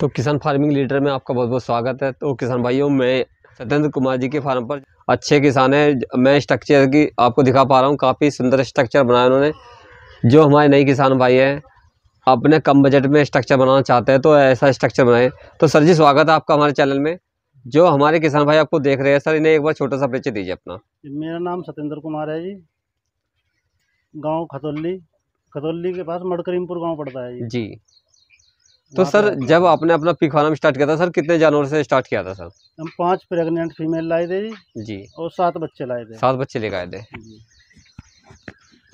तो किसान farming leader में आपका बहुत बहुत स्वागत है तो किसान भाइयों मैं सत्येंद्र कुमार जी के फार्म पर अच्छे किसान हैं मैं स्ट्रक्चर की आपको दिखा पा रहा हूँ काफ़ी सुंदर स्ट्रक्चर बनाया उन्होंने जो हमारे नए किसान भाई हैं अपने कम बजट में स्ट्रक्चर बनाना चाहते हैं तो ऐसा स्ट्रक्चर बनाए तो सर जी स्वागत है आपका हमारे चैनल में जो हमारे किसान भाई आपको देख रहे हैं सर इन्हें एक बार छोटा सा परिचय दीजिए अपना मेरा नाम सत्येंद्र कुमार है जी गाँव खतौली खतौली के पास मड़करीमपुर गाँव पड़ता है जी तो सर जब आपने अपना पिक फार्म स्टार्ट किया था सर कितने जानवर से स्टार्ट किया था सर हम पांच प्रेग्नेंट फीमेल लाए थे जी जी और सात बच्चे लाए थे सात बच्चे लेकर आए थे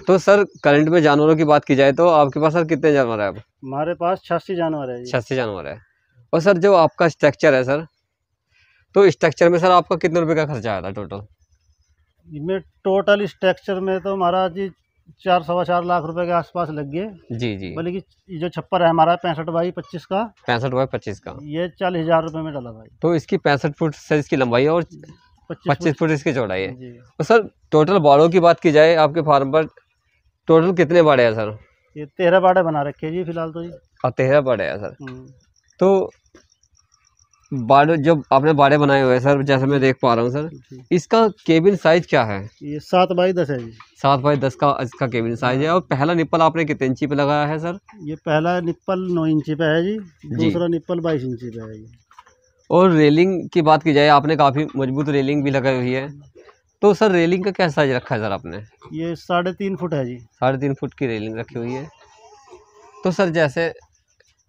तो सर करंट में जानवरों की बात की जाए तो आपके पास सर कितने जानवर है अब हमारे पास छियासी जानवर है छियासी जानवर है और सर जो आपका स्ट्रक्चर है सर तो स्ट्रक्चर में सर आपका कितने रुपये का खर्चा आया था टोटल में टोटल स्ट्रक्चर में तो हमारा जी चार सवा चार लाख रुपए के आसपास लग गए जी जी बोले जो छप्पर है हमारा पैंसठ बाई पच्चीस का पैंसठ बाई पच्चीस का ये चालीस हजार रुपये में डाला भाई तो इसकी पैंसठ फुट सर इसकी लंबाई है और पच्चीस फुट इसकी चौड़ाई है और सर टोटल बाड़ों की बात की जाए आपके फार्म पर टोटल कितने बाड़े हैं सर ये तेरह बाड़े बना रखे जी फिलहाल तो जी तेरह बाड़े हैं सर हम्म। तो बाड़े जब आपने बाड़े बनाए हुए हैं सर जैसे मैं देख पा रहा हूँ सर इसका केबिन साइज क्या है ये सात बाई दस है जी सात बाई दस का इसका केबिन साइज है और पहला निप्पल आपने कितने इंची पे लगाया है सर ये पहला निप्पल नौ इंची पे है जी दूसरा निप्पल बाईस इंची पे है जी और रेलिंग की बात की जाए आपने काफ़ी मजबूत रेलिंग भी लगाई हुई है तो सर रेलिंग का क्या साइज रखा है सर आपने ये साढ़े तीन फुट है जी साढ़े तीन फुट की रेलिंग रखी हुई है तो सर जैसे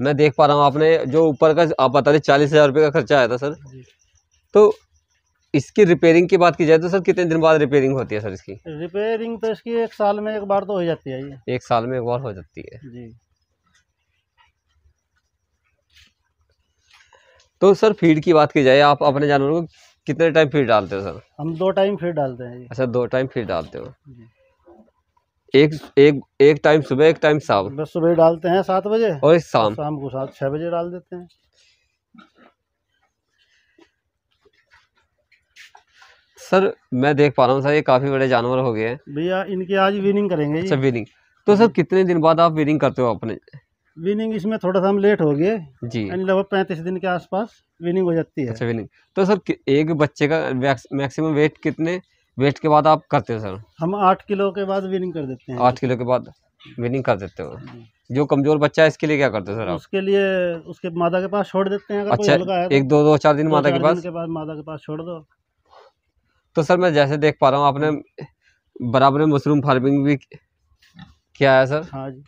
मैं देख पा रहा हूँ आपने जो ऊपर का आप बता दें चालीस हज़ार रुपये का खर्चा आया था सर तो इसकी रिपेयरिंग की बात की जाए तो सर कितने दिन बाद रिपेयरिंग होती है सर इसकी रिपेयरिंग तो इसकी एक साल में एक बार तो हो जाती है ये एक साल में एक बार हो जाती है जी तो सर फीड की बात की जाए आप अपने जानवरों को कितने टाइम फीड डालते हो सर हम दो टाइम फीड डालते हैं अच्छा दो टाइम फीड डालते हो एक एक एक टाइम सुबह एक टाइम शाम बस सुबह डालते हैं सात बजे और शाम तो शाम को सात छह बजे डाल देते हैं सर मैं देख पा रहा हूँ सर ये काफ़ी बड़े जानवर हो गए हैं भैया इनके आज विनिंग करेंगे अच्छा विनिंग तो सर कितने दिन बाद आप विनिंग करते हो अपने विनिंग इसमें थोड़ा सा हम लेट हो गए जी यानी लगभग पैंतीस दिन के आसपास विनिंग हो जाती है अच्छा विनिंग तो सर एक बच्चे का मैक्सिमम वेट कितने वेट के बाद आप करते हो सर हम आठ किलो के बाद विनिंग कर देते हैं आठ किलो के बाद विनिंग कर देते हो जो कमजोर बच्चा है इसके लिए क्या करते हो सर आप उसके लिए उसके माता के पास छोड़ देते हैं अगर अच्छा है तो। एक दो दो चार दिन माता के पास के बाद मादा के पास छोड़ दो तो सर मैं जैसे देख पा रहा हूँ आपने बराबर में मशरूम फार्मिंग भी किया है सर हाँ जी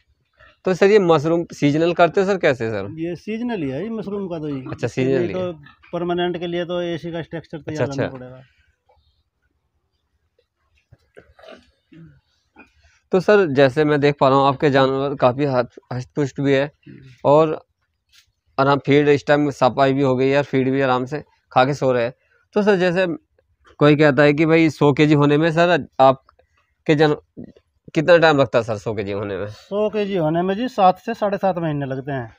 तो सर ये मशरूम सीजनल करते हैं सर कैसे सर ये सीजनल ही है मशरूम का तो ये अच्छा सीजनल तो परमानेंट के लिए तो एसी का स्ट्रक्चर तैयार अच्छा, अच्छा, करना पड़ेगा तो सर जैसे मैं देख पा रहा हूँ आपके जानवर काफ़ी हष्ट पुष्ट भी है और आराम फीड इस टाइम सफाई भी हो गई है फीड भी आराम से खा के सो रहे हैं तो सर जैसे कोई कहता है कि भाई सौ के जी होने में सर आपके जन कितना टाइम लगता है सर सौ के जी होने में सौ के जी होने में जी सात से साढ़े सात महीने लगते हैं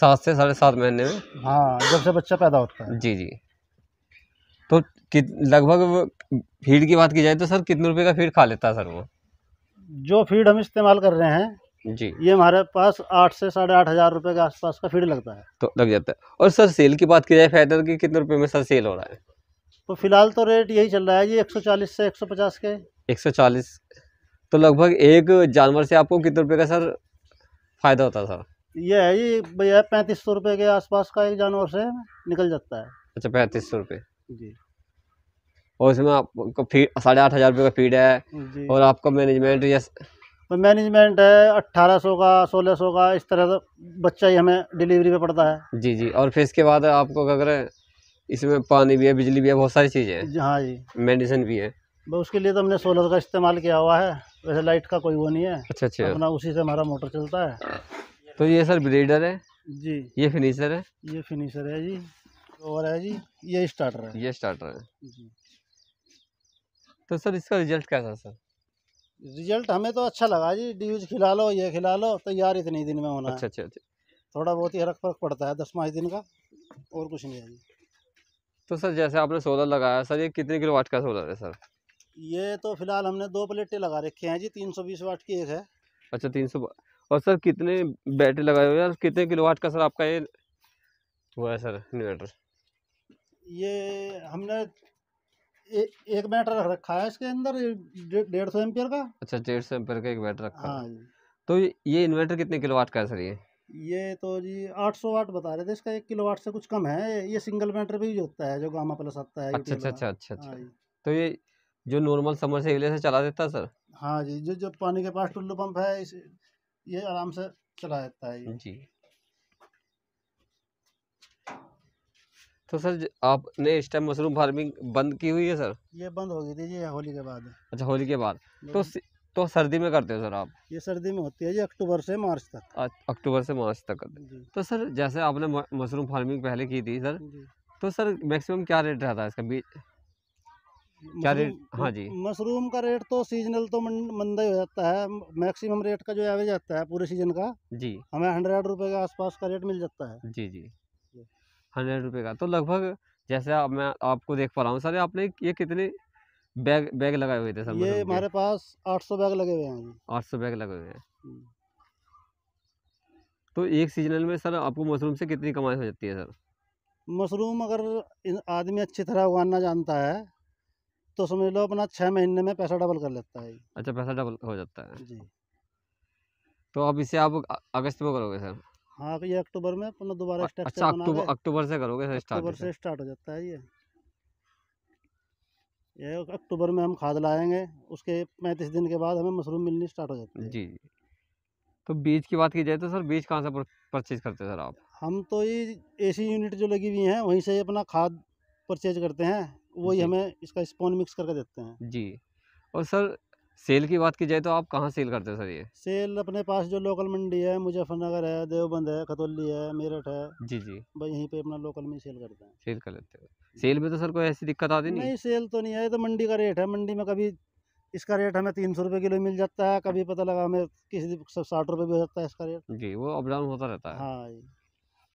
सात से साढ़े सात महीने में हाँ जब से बच्चा पैदा होता है जी जी तो लगभग फीड की बात की जाए तो सर कितने रुपए का फीड खा लेता है सर वो जो फीड हम इस्तेमाल कर रहे हैं जी ये हमारे पास आठ से साढ़े आठ हज़ार रुपये के आसपास का फीड लगता है तो लग जाता है और सर सेल की बात की जाए फैदर की कितने रुपए में सर सेल हो रहा है तो फिलहाल तो रेट यही चल रहा है जी 140 से 150 के 140 तो लगभग एक जानवर से आपको कितने रुपए का सर फ़ायदा होता है सर ये है जी भैया पैंतीस सौ रुपये के आसपास का एक जानवर से निकल जाता है अच्छा पैंतीस सौ रुपये जी और इसमें आपको फीड साढ़े आठ हज़ार रुपये का फीड है और आपका मैनेजमेंट यस तो मैनेजमेंट है अट्ठारह सौ का सोलह सौ का इस तरह से बच्चा ही हमें डिलीवरी पे पड़ता है जी जी और फिर इसके बाद आपको क्या करें इसमें पानी भी है बिजली भी है बहुत सारी चीज़ें हैं हाँ जी मेडिसिन भी है तो उसके लिए तो हमने सोलर का इस्तेमाल किया हुआ है वैसे लाइट का कोई वो नहीं है अच्छा अच्छा अपना उसी से हमारा मोटर चलता है तो ये सर ब्रीडर है जी ये फिनिशर है ये फिनिशर है जी और है जी ये स्टार्टर है ये स्टार्टर है जी तो सर इसका रिजल्ट क्या था सर रिजल्ट हमें तो अच्छा लगा जी डी खिला लो ये खिला लो तैयार इतने दिन में होना अच्छा अच्छा अच्छा थोड़ा बहुत ही हरक फर्क पड़ता है दस पाँच दिन का और कुछ नहीं है जी तो सर जैसे आपने सोलर लगाया सर ये कितने किलो वाट का सोलर है सर ये तो फिलहाल हमने दो प्लेटें लगा रखी हैं जी तीन सौ बीस वाट की एक है अच्छा तीन सौ और सर कितने बैटरी लगाए हुए और कितने किलो वाट का सर आपका ये हुआ है सर इन्वर्टर ये हमने एक बैटर रख रखा है इसके अंदर डेढ़ सौ एम्पियर का अच्छा डेढ़ सौ एम्पियर का एक बैटर रखा हाँ जी तो ये इन्वर्टर कितने किलो वाट का है सर ये ये तो जी आठ सौ वाट बता रहे थे इसका एक किलो वाट से कुछ कम है ये सिंगल बैटर भी होता है जो गामा प्लस आता है अच्छा अच्छा, अच्छा अच्छा अच्छा तो ये जो नॉर्मल समर से से चला देता है सर हाँ जी जो जो पानी के पास टुल्लू पंप है ये आराम से चला देता है जी तो सर आपने इस टाइम मशरूम फार्मिंग बंद की हुई है सर ये बंद हो गई थी जी होली के बाद अच्छा होली के बाद तो तो सर्दी में करते हो सर आप ये सर्दी में होती है जी अक्टूबर से मार्च तक अक्टूबर से मार्च तक करते तो सर जैसे आपने मशरूम फार्मिंग पहले की थी सर तो सर मैक्सिमम क्या रेट रहता है इसका बीज क्या रेट हाँ जी मशरूम का रेट तो सीजनल तो मंदा ही हो जाता है मैक्सिमम रेट का जो एवरेज आता है पूरे सीजन का जी हमें हंड्रेड रुपये के आसपास का रेट मिल जाता है जी जी हंड्रेड रुपये का तो लगभग जैसे आप मैं आपको देख पा रहा हूँ सर आपने ये कितने बैग बैग लगाए हुए थे सर ये मतलब हमारे पास आठ सौ बैग लगे हुए हैं आठ सौ बैग लगे हुए हैं हम्म। तो एक सीजनल में सर आपको मशरूम से कितनी कमाई हो जाती है सर मशरूम अगर आदमी अच्छी तरह उगाना जानता है तो समझ लो अपना छः महीने में पैसा डबल कर लेता है अच्छा पैसा डबल हो जाता है जी तो अब इसे आप अगस्त में करोगे सर हाँ तो ये अक्टूबर में अपना दोबारा अच्छा अक्टूबर अक्टूबर से करोगे सर स्टार्ट अक्टूबर से स्टार्ट हो जाता है ये ये अक्टूबर में हम खाद लाएंगे उसके पैंतीस दिन के बाद हमें मशरूम मिलनी स्टार्ट हो जाती है जी जी तो बीज की बात की जाए तो सर बीज कहाँ से परचेज करते हैं सर आप हम तो ये एसी यूनिट जो लगी हुई हैं वहीं से अपना खाद परचेज करते हैं वही हमें इसका स्पोन मिक्स करके देते हैं जी और सर सेल की बात की जाए तो आप कहाँ सेल करते हो सर ये सेल अपने पास जो लोकल मंडी है मुजफ्फरनगर है देवबंद है खतौली है मेरठ है जी जी भाई यहीं पे अपना लोकल में सेल करते हैं सेल कर लेते हैं सेल में तो सर कोई ऐसी दिक्कत आती नहीं नहीं सेल तो नहीं है तो मंडी का रेट है मंडी में कभी इसका रेट हमें तीन सौ रुपये किलो मिल जाता है कभी पता लगा हमें किसी साठ रुपये भी हो जाता है इसका रेट जी वो अप डाउन होता रहता है हाँ